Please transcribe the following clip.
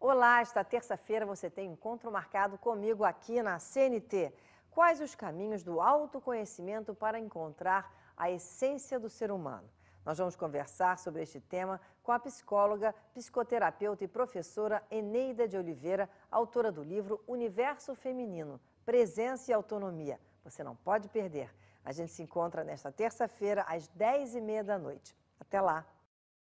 Olá, esta terça-feira você tem encontro marcado comigo aqui na CNT. Quais os caminhos do autoconhecimento para encontrar a essência do ser humano? Nós vamos conversar sobre este tema com a psicóloga, psicoterapeuta e professora Eneida de Oliveira, autora do livro Universo Feminino: Presença e Autonomia. Você não pode perder. A gente se encontra nesta terça-feira, às 10h30 da noite. Até lá!